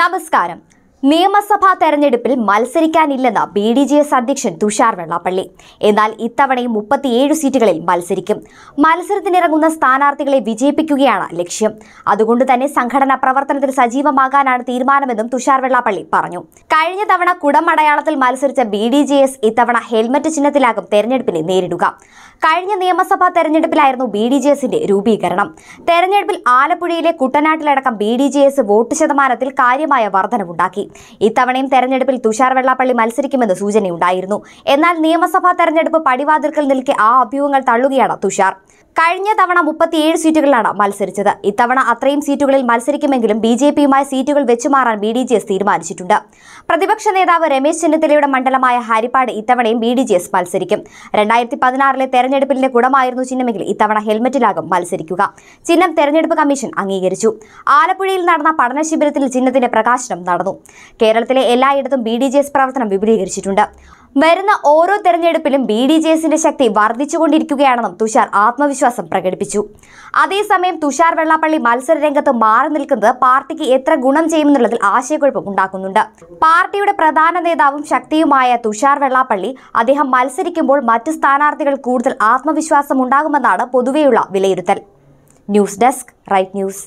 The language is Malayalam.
നമസ്കാരം നിയമസഭാ തെരഞ്ഞെടുപ്പിൽ മത്സരിക്കാനില്ലെന്ന് ബി ഡി ജെ എസ് അധ്യക്ഷൻ തുഷാർ വെള്ളാപ്പള്ളി എന്നാൽ ഇത്തവണയും മുപ്പത്തിയേഴ് സീറ്റുകളിൽ മത്സരിക്കും മത്സരത്തിനിറങ്ങുന്ന സ്ഥാനാർത്ഥികളെ വിജയിപ്പിക്കുകയാണ് ലക്ഷ്യം അതുകൊണ്ട് തന്നെ സംഘടനാ പ്രവർത്തനത്തിൽ സജീവമാകാനാണ് തീരുമാനമെന്നും തുഷാർ വെള്ളാപ്പള്ളി പറഞ്ഞു കഴിഞ്ഞ തവണ കുടമടയാളത്തിൽ മത്സരിച്ച ബി ഡി ജെ എസ് ഇത്തവണ ഹെൽമറ്റ് ചിഹ്നത്തിലാകും തെരഞ്ഞെടുപ്പിനെ നേരിടുക കഴിഞ്ഞ നിയമസഭാ തെരഞ്ഞെടുപ്പിലായിരുന്നു ബി ഡി ജെ എസിന്റെ രൂപീകരണം തെരഞ്ഞെടുപ്പിൽ ആലപ്പുഴയിലെ കുട്ടനാട്ടിലടക്കം B D J S vote ശതമാനത്തിൽ കാര്യമായ വർധനവുണ്ടാക്കി ഇത്തവണയും തെരഞ്ഞെടുപ്പിൽ തുഷാർ വെള്ളാപ്പള്ളി മത്സരിക്കുമെന്ന് സൂചനയുണ്ടായിരുന്നു എന്നാൽ നിയമസഭാ തെരഞ്ഞെടുപ്പ് പടിവാതിൽക്കൽ നിൽക്കെ ആ അഭ്യൂഹങ്ങൾ തള്ളുകയാണ് തുഷാർ കഴിഞ്ഞ തവണ മുപ്പത്തിയേഴ് സീറ്റുകളിലാണ് മത്സരിച്ചത് ഇത്തവണ അത്രയും സീറ്റുകളിൽ മത്സരിക്കുമെങ്കിലും ബി ജെ പിയുമായി സീറ്റുകൾ വെച്ചുമാറാൻ ബി ഡി ജി എസ് തീരുമാനിച്ചിട്ടുണ്ട് പ്രതിപക്ഷ നേതാവ് രമേശ് ചെന്നിത്തലയുടെ മണ്ഡലമായ ഹരിപ്പാട് ഇത്തവണയും ബി ഡി ജി എസ് മത്സരിക്കും രണ്ടായിരത്തി പതിനാറിലെ തെരഞ്ഞെടുപ്പിലെ ഗുണമായിരുന്നു ചിഹ്നമെങ്കിൽ ഇത്തവണ ഹെൽമറ്റിലാകും മത്സരിക്കുക ചിഹ്നം തെരഞ്ഞെടുപ്പ് കമ്മീഷൻ അംഗീകരിച്ചു ആലപ്പുഴയിൽ നടന്ന പഠന ശിബിരത്തിൽ ചിഹ്നത്തിന്റെ പ്രകാശനം നടന്നു കേരളത്തിലെ എല്ലായിടത്തും ബി ഡി ജി എസ് പ്രവർത്തനം വിപുലീകരിച്ചിട്ടുണ്ട് വരുന്ന ഓരോ തെരഞ്ഞെടുപ്പിലും ബി ഡി ജെ എസിന്റെ ശക്തി വർദ്ധിച്ചുകൊണ്ടിരിക്കുകയാണെന്നും തുഷാർ ആത്മവിശ്വാസം പ്രകടിപ്പിച്ചു അതേസമയം തുഷാർ വെള്ളാപ്പള്ളി മത്സരരംഗത്ത് മാറി നിൽക്കുന്നത് പാർട്ടിക്ക് എത്ര ഗുണം ചെയ്യുമെന്നുള്ളതിൽ ആശയക്കുഴപ്പം ഉണ്ടാക്കുന്നുണ്ട് പാർട്ടിയുടെ പ്രധാന നേതാവും ശക്തിയുമായ തുഷാർ വെള്ളാപ്പള്ളി അദ്ദേഹം മത്സരിക്കുമ്പോൾ മറ്റ് സ്ഥാനാർത്ഥികൾ കൂടുതൽ ആത്മവിശ്വാസം ഉണ്ടാകുമെന്നാണ് പൊതുവെയുള്ള വിലയിരുത്തൽ ന്യൂസ് ഡെസ്ക് റൈറ്റ് ന്യൂസ്